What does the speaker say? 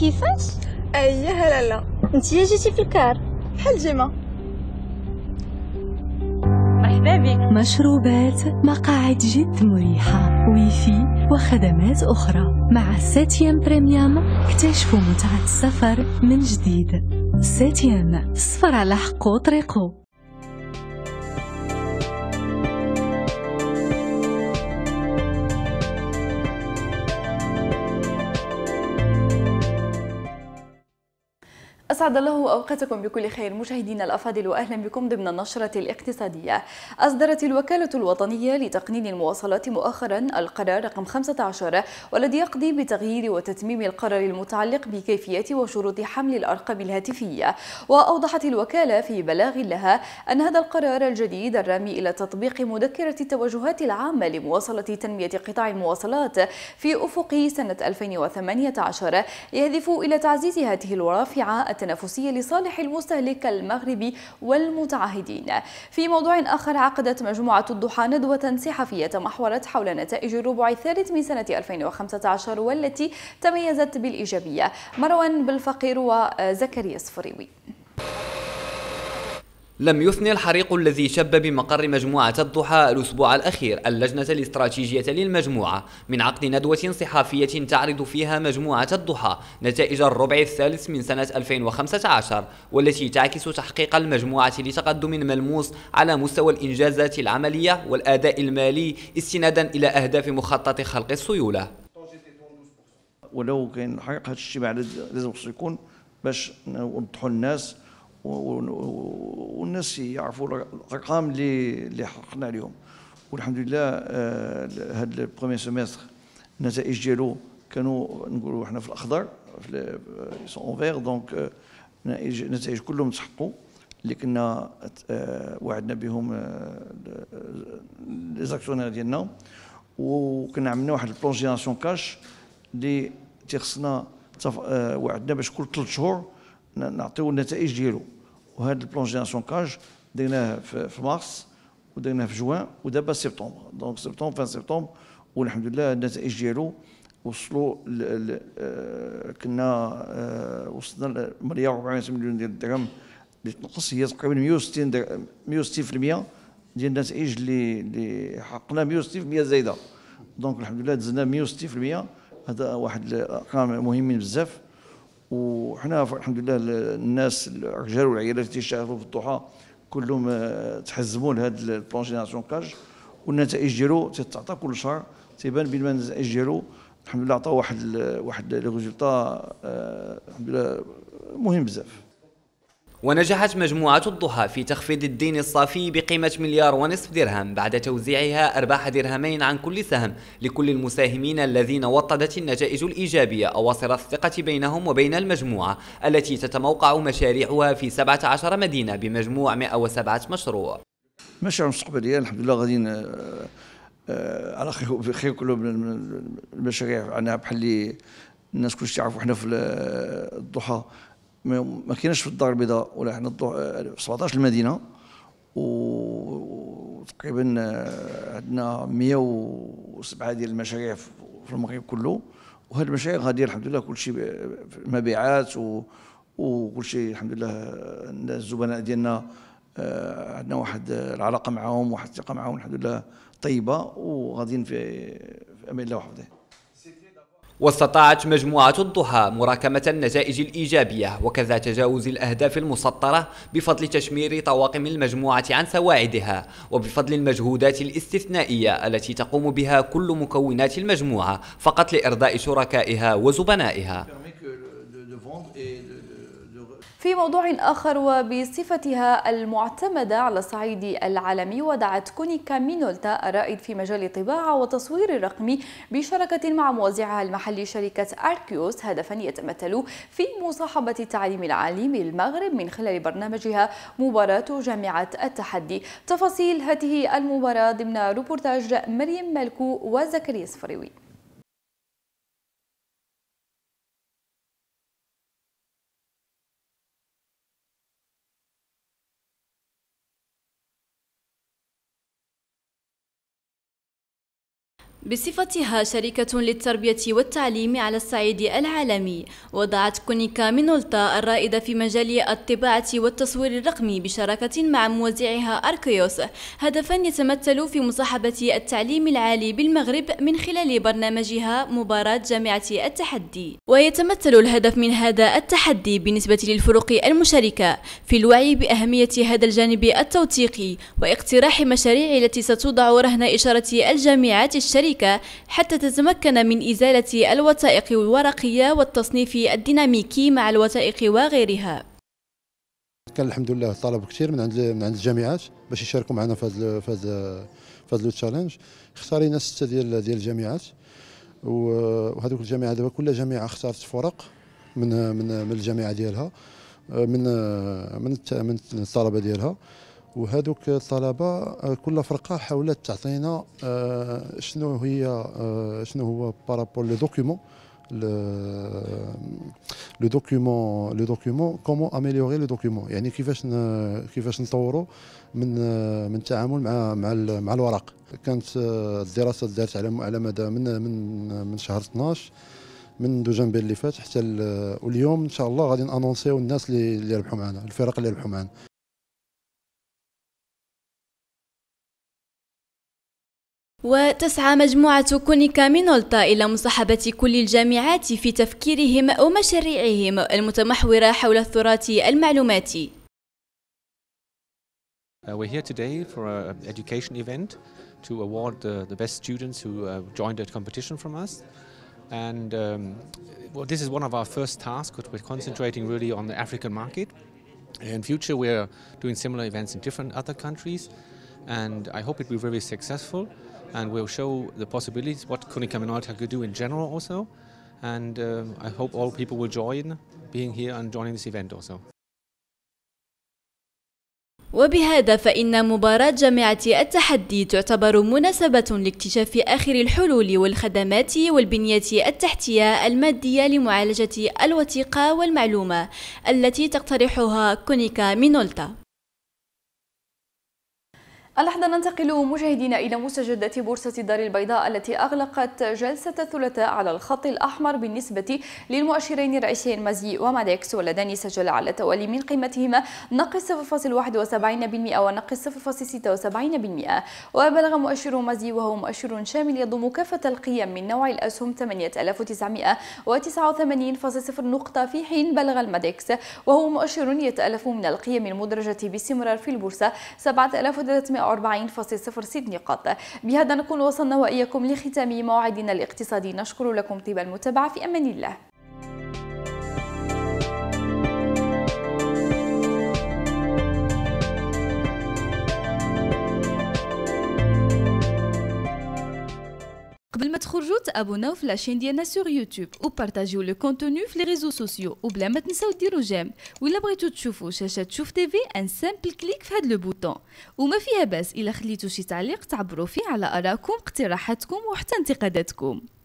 كيفاش اييه لالا انت جيتي في الكار بحال ديما مرحبا بك مشروبات مقاعد جد مريحة ويفي وخدمات أخرى مع ساتيام بريميوم اكتشفوا متعة السفر من جديد ساتيام صفر على حقو طريقو أسعد الله أوقاتكم بكل خير مشاهدينا الأفاضل وأهلا بكم ضمن النشرة الاقتصادية أصدرت الوكالة الوطنية لتقنين المواصلات مؤخرا القرار رقم 15 والذي يقضي بتغيير وتتميم القرار المتعلق بكيفية وشروط حمل الأرقام الهاتفية وأوضحت الوكالة في بلاغ لها أن هذا القرار الجديد الرامي إلى تطبيق مذكرة التوجهات العامة لمواصلة تنمية قطاع المواصلات في أفق سنة 2018 يهدف إلى تعزيز هذه الورافعة التنافسية لصالح المستهلك المغربي والمتعهدين في موضوع آخر عقدت مجموعة الضحى ندوة صحفية تمحورت حول نتائج الربع الثالث من سنة 2015 والتي تميزت بالإيجابية مروان بالفقير وزكريا الصفريوي لم يثني الحريق الذي شب بمقر مجموعة الضحى الأسبوع الأخير اللجنة الاستراتيجية للمجموعة من عقد ندوة صحافية تعرض فيها مجموعة الضحى نتائج الربع الثالث من سنة 2015 والتي تعكس تحقيق المجموعة لتقدم ملموس على مستوى الإنجازات العملية والأداء المالي استنادا إلى أهداف مخطط خلق السيولة ولو كان نحقق هذا الشيء بعد لازم يكون باش نوضحوا للناس والناس يعرفوا الارقام اللي اللي حققنا اليوم والحمد لله هذا آه، البروميير سيمستر النتائج ديالو كانوا نقولوا احنا في الاخضر في سون فيغ دونك النتائج كلهم تحققوا اللي كنا آه، وعدنا بهم آه، لي زاكسيونير ديالنا وكنا عملنا واحد البلان جينيراسيون كاش اللي تيخصنا وعدنا باش كل ثلاث شهور نعطيو النتائج ديالو وهذا البلونجي سونكاج درناه في مارس ودرناه في جوان ودابا سبتمبر دونك سبتمبر فان سبتمبر والحمد لله النتائج ديالو وصلوا كنا وصلنا 144 مليون ديال الدرهم اللي تنقص هي تقريبا 160 160% ديال النتائج اللي اللي حققنا 160% زايده دونك الحمد لله دزنا 160% هذا واحد الارقام مهمين بزاف وحنا الحمد لله الناس الرجال والعيالات اللي اشتغلوا في الضحى كلهم آه، تحزموا لهذا البلان جينيراسيون كاج والنتائج ديالو تتعطى كل شهر تيبان بين النتائج ديالو الحمد لله عطى واحد واحد لي ريزولتا آه، الحمد لله مهم بزاف ونجحت مجموعة الضحى في تخفيض الدين الصافي بقيمة مليار ونصف درهم بعد توزيعها أرباح درهمين عن كل سهم لكل المساهمين الذين وطدت النتائج الإيجابية أواصر الثقة بينهم وبين المجموعة التي تتموقع مشاريعها في 17 مدينة بمجموع 107 مشروع مشروع مستقبلية يعني الحمد لله غادي آه، آه، على خير في خير كله من المشاريع انا بحال اللي الناس كلشي تعرفوا حنا في الضحى ما كيناش في الدار البيضاء ولا حنا 17 المدينه وتقريبا آه، عندنا 107 ديال المشاريع في المغرب كله وهاد المشاريع غادي الحمد لله كلشي مبيعات و وكلشي الحمد لله آه، الزبناء ديالنا آه، عندنا واحد العلاقه معاهم واحد الثقه معاهم الحمد لله طيبه وغاديين في امان الله وحفظه واستطاعت مجموعة الضحى مراكمة النتائج الإيجابية وكذا تجاوز الأهداف المسطرة بفضل تشمير طواقم المجموعة عن سواعدها وبفضل المجهودات الاستثنائية التي تقوم بها كل مكونات المجموعة فقط لإرضاء شركائها وزبنائها في موضوع آخر وبصفتها المعتمدة على الصعيد العالمي ودعت كونيكا مينولتا الرائد في مجال الطباعة والتصوير الرقمي بشراكة مع موزعها المحلي شركة أركيوس هدفا يتمثل في مصاحبة التعليم العالي بالمغرب من خلال برنامجها مباراة جامعة التحدي تفاصيل هذه المباراة ضمن روبورتاج مريم ملكو وزكريا صفريوي بصفتها شركة للتربية والتعليم على الصعيد العالمي وضعت كونيكا مينولتا الرائدة في مجال الطباعة والتصوير الرقمي بشراكة مع موزعها أركيوس هدفا يتمثل في مصاحبة التعليم العالي بالمغرب من خلال برنامجها مباراة جامعة التحدي ويتمثل الهدف من هذا التحدي بالنسبة للفرق المشاركة في الوعي بأهمية هذا الجانب التوثيقي واقتراح مشاريع التي ستوضع رهن إشارة الجامعات الشركة ذلك حتى تتمكن من إزالة الوثائق الورقية والتصنيف الديناميكي مع الوثائق وغيرها كان الحمد لله طلب كثير من عند من عند الجامعات باش يشاركوا معنا في هذا في هذا في هذا تشالنج اختارينا سته ديال ديال الجامعات وهذوك الجامعه دابا كل جامعه اختارت فرق من من من الجامعه ديالها من من من الطلبه ديالها وهذوك الطلبه آه، كل فرقه حاولت تعطينا آه، شنو هي آه، شنو هو بارابول لو دوكيومون لو دوكيومون لو دوكيومون كومون اميليوري لو دوكيومون يعني كيفاش كيفاش نطوروا من من التعامل مع مع مع الورق كانت الدراسه دارت على على مدى من من من شهر 12 من دجنبر اللي فات حتى واليوم ان شاء الله غادي نانونسيو الناس اللي ربحوا معنا الفرق اللي ربحوا معنا وتسعى مجموعة كونيكا مينولتا إلى مصاحبة كل الجامعات في تفكيرهم ومشاريعهم المتمحورة حول التراث المعلوماتي. Uh, we're here today for an education event to award the, the best students who uh, joined the competition from us. And um, well, this is one of our first tasks, we're concentrating really on the African market. In future, we're doing similar events in different other countries. and I hope it will be very successful and will show the possibilities what Konica Minolta could do in general also. And um, I hope all people will join being here and joining this event also. وبهذا فإن مباراة جامعة التحدي تعتبر مناسبة لاكتشاف آخر الحلول والخدمات والبنية التحتية المادية لمعالجة الوثيقة والمعلومة التي تقترحها كونيكا مينولتا اللحظة ننتقل مشاهدينا إلى مستجدات بورصة الدار البيضاء التي أغلقت جلسة الثلاثاء على الخط الأحمر بالنسبة للمؤشرين الرئيسيين مازي ومادكس واللذان سجل على التوالي من قيمتهما ناقص 0.71% وناقص 0.76% وبلغ مؤشر مازي وهو مؤشر شامل يضم كافة القيم من نوع الأسهم 8989.0 نقطة في حين بلغ المادكس وهو مؤشر يتألف من القيم المدرجة باستمرار في البورصة 7300 40.06 نقاط بهذا نكون وصلنا وإياكم لختام موعدنا الاقتصادي نشكر لكم طيب المتابعة في أمان الله قبل ما تخرجوا تابوناو في لاشين ديالنا سور يوتيوب وبارطاجيو لو كونتوني في لي ريزو سوسيو وبلا ما تنساو ديرو جيم ولا بغيتو تشوفوا شاشه تشوف تيفي ان سامبل كليك في هاد لو بوطون وما فيها باس الا خليتو شي تعليق تعبروا فيه على ارائكم اقتراحاتكم وحتى انتقاداتكم